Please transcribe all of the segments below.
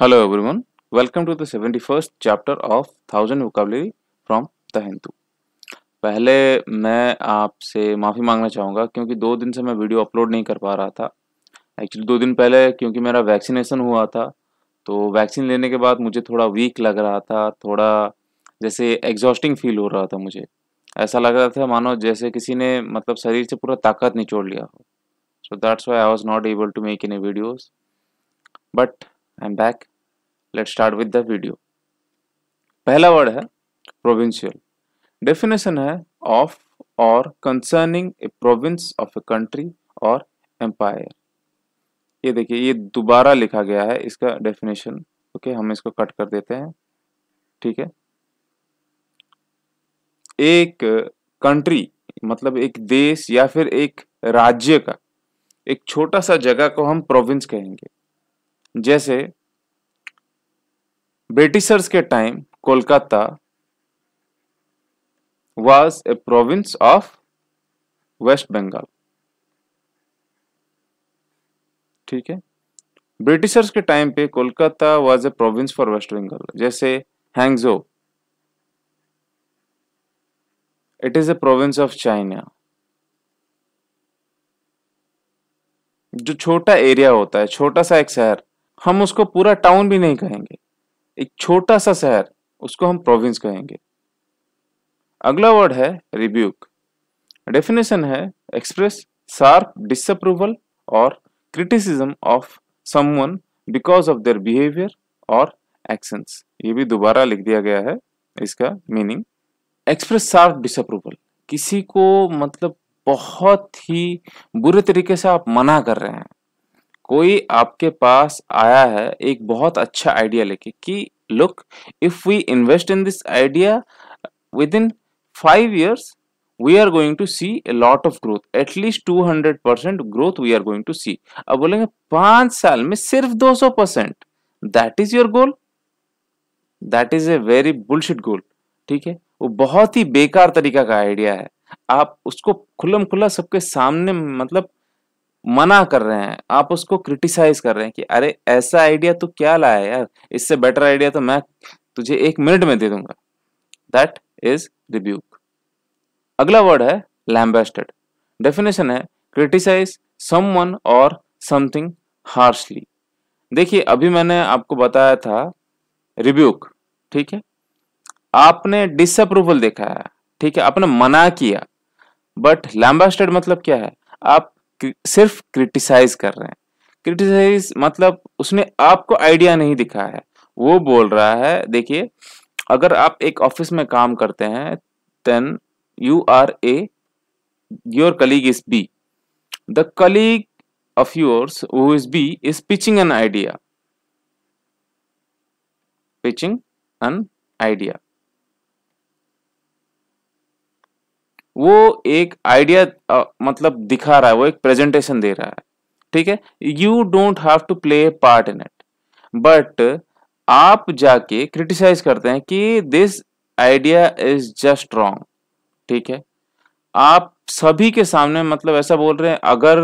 Hello everyone, welcome to the 71st chapter of 1000 vocabulary from the Hindu. पहले मैं आपसे माफ़ी मांगना चाहूँगा क्योंकि दो दिन से मैं वीडियो अपलोड नहीं कर पा रहा था एक्चुअली दो दिन पहले क्योंकि मेरा वैक्सीनेशन हुआ था तो वैक्सीन लेने के बाद मुझे थोड़ा वीक लग रहा था थोड़ा जैसे एग्जॉस्टिंग फील हो रहा था मुझे ऐसा लग रहा था मानो जैसे किसी ने मतलब शरीर से पूरा ताकत निचोड़ लिया हो so that's why I was not able to make any videos but I am back let start with the video पहला वर्ड है प्रोविंशियल डेफिनेशन है of or concerning a province of a country or empire ये देखिए ये दोबारा लिखा गया है इसका डेफिनेशन ओके हम इसको कट कर देते हैं ठीक है एक कंट्री मतलब एक देश या फिर एक राज्य का एक छोटा सा जगह को हम प्रोविंस कहेंगे जैसे ब्रिटिशर्स के time Kolkata was a province of West Bengal ठीक है ब्रिटिशर्स के टाइम पे Kolkata was a province for West Bengal जैसे Hangzhou it is a province of China जो छोटा एरिया होता है छोटा सा एक शहर हम उसको पूरा टाउन भी नहीं कहेंगे एक छोटा सा शहर उसको हम प्रोविंस कहेंगे अगला वर्ड है रिब्यूक डेफिनेशन है express sharp disapproval or criticism of someone because of their behaviour or actions ये भी दोबारा लिख दिया गया है इसका मीनिंग एक्सप्रेस शार्प डिसअप्रूवल किसी को मतलब बहुत ही बुरे तरीके से आप मना कर रहे हैं कोई आपके पास आया है एक बहुत अच्छा आइडिया लेके कि if we invest in this idea within five years we are going to see a lot of growth at least 200 growth we are going to see अब बोलेंगे पांच साल में सिर्फ दो सौ percent that is your goal that is a very bullshit goal ठीक है वो बहुत ही बेकार तरीका का आइडिया है आप उसको खुलम खुला सबके सामने मतलब मना कर रहे हैं आप उसको क्रिटिसाइज कर रहे हैं कि अरे ऐसा आइडिया तो क्या लाया यार इससे बेटर आइडिया तो मैं तुझे एक मिनट में दे दूंगा दैट इज रिब्यूक अगला वर्ड है लैम्बेस्टेड डेफिनेशन है criticise someone or something harshly देखिए अभी मैंने आपको बताया था रिब्यूक ठीक है आपने डिसअप्रूवल देखा है ठीक है आपने मना किया बट लैम्बास्टेड मतलब क्या है आप सिर्फ क्रिटिसाइज कर रहे हैं क्रिटिसाइज मतलब उसने आपको आइडिया नहीं दिखा है वो बोल रहा है देखिए अगर आप एक ऑफिस में काम करते हैं then you are a your colleague is be the colleague of yours who is be is pitching an idea pitching an idea वो एक आइडिया मतलब दिखा रहा है वो एक प्रेजेंटेशन दे रहा है ठीक है you don't have to play part in it but आप जाके क्रिटिसाइज करते हैं कि this idea is just wrong ठीक है आप सभी के सामने मतलब ऐसा बोल रहे हैं अगर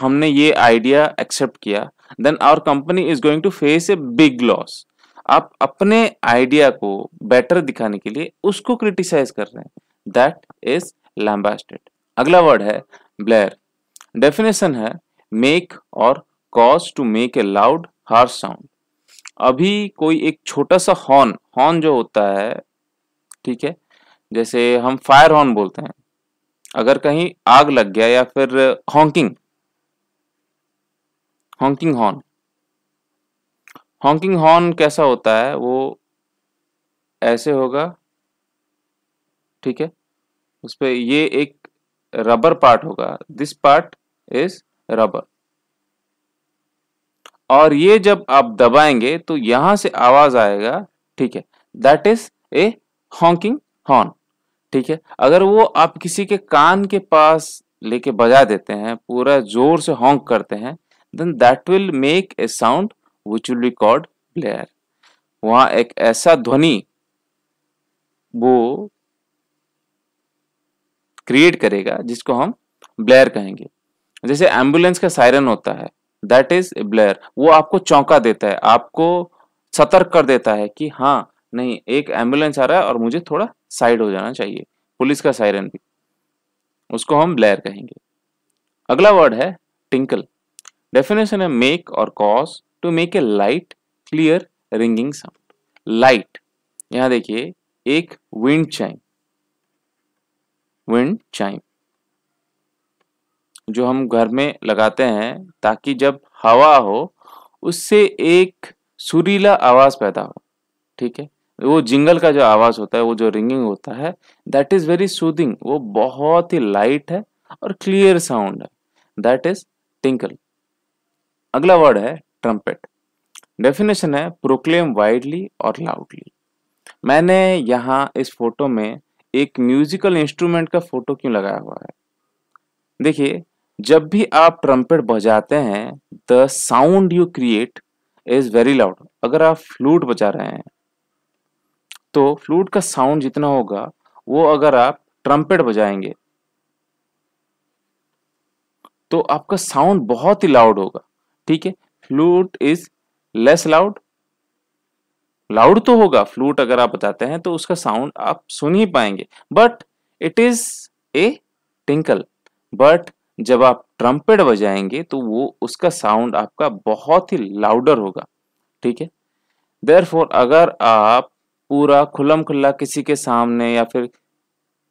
हमने ये आइडिया एक्सेप्ट किया then our company is going to face a big loss आप अपने आइडिया को बेटर दिखाने के लिए उसको क्रिटिसाइज कर रहे हैं दैट इज लैम्बास्टेड अगला वर्ड है ब्लेयर डेफिनेशन है make or cause to make a loud harsh sound अभी कोई एक छोटा सा हॉर्न हॉर्न जो होता है ठीक है जैसे हम फायर हॉर्न बोलते हैं अगर कहीं आग लग गया या फिर honking honking horn honking horn कैसा होता है वो ऐसे होगा ठीक है उस पर ये एक रबर पार्ट होगा दिस पार्ट इज रबर और ये जब आप दबाएंगे तो यहां से आवाज आएगा ठीक है that is a honking horn ठीक है अगर वो आप किसी के कान के पास लेके बजा देते हैं पूरा जोर से हॉन्क करते हैं then that will make a sound which will record player वहां एक ऐसा ध्वनि वो क्रिएट करेगा जिसको हम ब्लेयर कहेंगे जैसे एम्बुलेंस का सायरन होता है दैट इज ए ब्लेयर वो आपको चौंका देता है आपको सतर्क कर देता है कि हाँ नहीं एक एम्बुलेंस आ रहा है और मुझे थोड़ा साइड हो जाना चाहिए पुलिस का सायरन भी उसको हम ब्लेयर कहेंगे अगला वर्ड है टिंकल डेफिनेशन है make or cause to make a light clear ringing sound light यहां देखिए एक विंड चाइम विंड चाइम जो हम घर में लगाते हैं ताकि जब हवा हो उससे एक सुरीला आवाज पैदा हो ठीक है वो जिंगल का जो आवाज होता है वो जो रिंगिंग होता है दैट इज वेरी सूदिंग वो बहुत ही लाइट है और क्लियर साउंड है दैट इज टिंकल अगला वर्ड है ट्रम्पेट डेफिनेशन है प्रोक्लेम वाइडली और लाउडली मैंने यहाँ इस फोटो में एक म्यूजिकल इंस्ट्रूमेंट का फोटो क्यों लगाया हुआ है देखिए जब भी आप ट्रम्पेट बजाते हैं the sound you create is very loud अगर आप फ्लूट बजा रहे हैं तो फ्लूट का साउंड जितना होगा वो अगर आप ट्रम्पेट बजाएंगे तो आपका साउंड बहुत ही लाउड होगा ठीक है flute is less loud loud तो होगा फ्लूट अगर आप बताते हैं तो उसका साउंड आप सुन ही पाएंगे but it is a tinkle but जब आप ट्रम्पेड बजाएंगे तो वो उसका साउंड आपका बहुत ही लाउडर होगा ठीक है देयरफॉर अगर आप पूरा खुलम खुल्ला किसी के सामने या फिर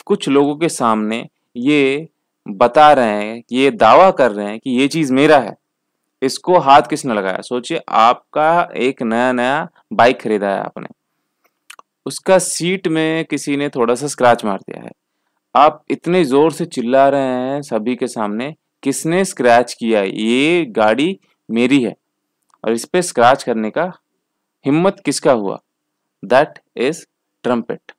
कुछ लोगों के सामने ये बता रहे हैं ये दावा कर रहे हैं कि ये चीज़ मेरा है इसको हाथ किसने लगाया सोचिए आपका एक नया नया बाइक खरीदा है आपने उसका सीट में किसी ने थोड़ा सा स्क्रैच मार दिया है आप इतने जोर से चिल्ला रहे हैं सभी के सामने किसने स्क्रैच किया ये गाड़ी मेरी है और इस पर स्क्रैच करने का हिम्मत किसका हुआ दैट इज ट्रम्पेट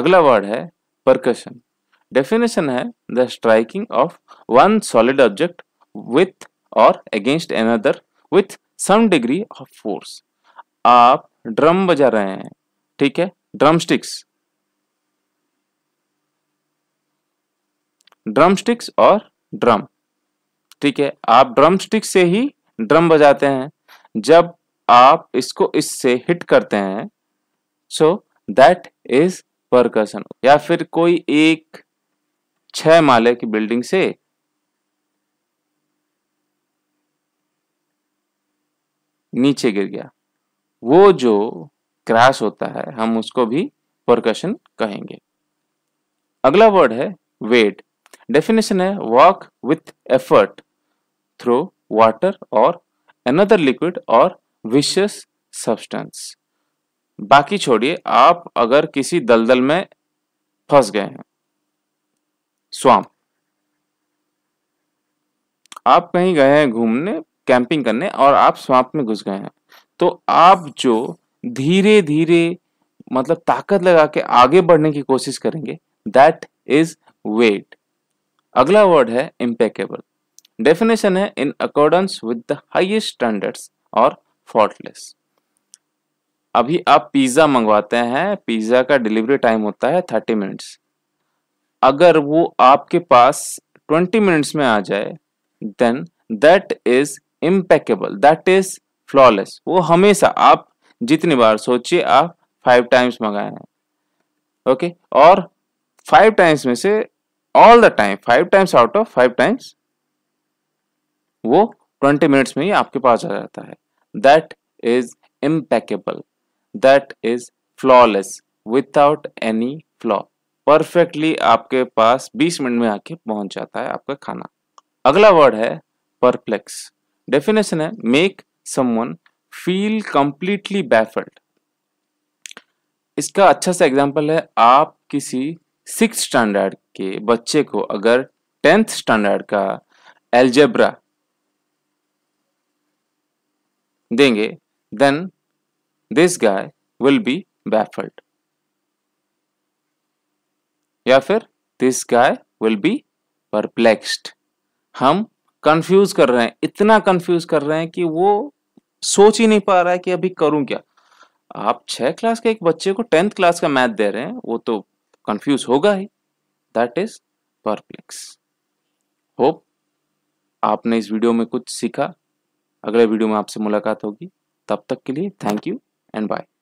अगला वर्ड है परकशन डेफिनेशन है the striking of one solid object with or against another with some degree of force आप ड्रम बजा रहे हैं ठीक है ड्रम स्टिक्स ड्रम स्टिक्स और ड्रम ठीक है आप ड्रम स्टिक से ही ड्रम बजाते हैं जब आप इसको इससे हिट करते हैं सो दैट इज परकशन या फिर कोई एक छह माले की बिल्डिंग से नीचे गिर गया वो जो क्रैश होता है हम उसको भी प्रकर्शन कहेंगे अगला वर्ड है वेट डेफिनेशन है walk with effort through water or another liquid or विशेष सब्सटेंस बाकी छोड़िए आप अगर किसी दलदल में फंस गए हैं स्वाम आप कहीं गए हैं घूमने कैंपिंग करने और आप स्वाप में घुस गए हैं तो आप जो धीरे धीरे मतलब ताकत लगा के आगे बढ़ने की कोशिश करेंगे दैट इज वेट अगला वर्ड है इम्पेकेबल डेफिनेशन है in accordance with the highest standards or faultless अभी आप पिज़्ज़ा मंगवाते हैं पिज़्ज़ा का डिलीवरी टाइम होता है थर्टी मिनट्स अगर वो आपके पास ट्वेंटी मिनट्स में आ जाए then that is impeccable that is flawless वो हमेशा आप जितनी बार सोचिए आप फाइव टाइम्स मंगाए हैं ओके और फाइव टाइम्स में से all the time five times out of five times वो ट्वेंटी मिनट्स में ही आपके पास आ जाता है that is impeccable that is flawless without any flaw perfectly आपके पास 20 मिनट में आके पहुंच जाता है आपका खाना अगला वर्ड है परप्लेक्स डेफिनेशन है make someone feel completely baffled इसका अच्छा सा एग्जांपल है आप किसी सिक्स स्टैंडर्ड के बच्चे को अगर टेंथ स्टैंडर्ड का एल्जेब्रा देंगे then this guy will be baffled या फिर this guy will be perplexed हम कंफ्यूज कर रहे हैं इतना कंफ्यूज कर रहे हैं कि वो सोच ही नहीं पा रहा है कि अभी करूं क्या आप छह क्लास के एक बच्चे को टेंथ क्लास का मैथ दे रहे हैं वो तो कंफ्यूज होगा ही दैट इज परप्लेक्स होप आपने इस वीडियो में कुछ सीखा अगले वीडियो में आपसे मुलाकात होगी तब तक के लिए थैंक यू एंड बाय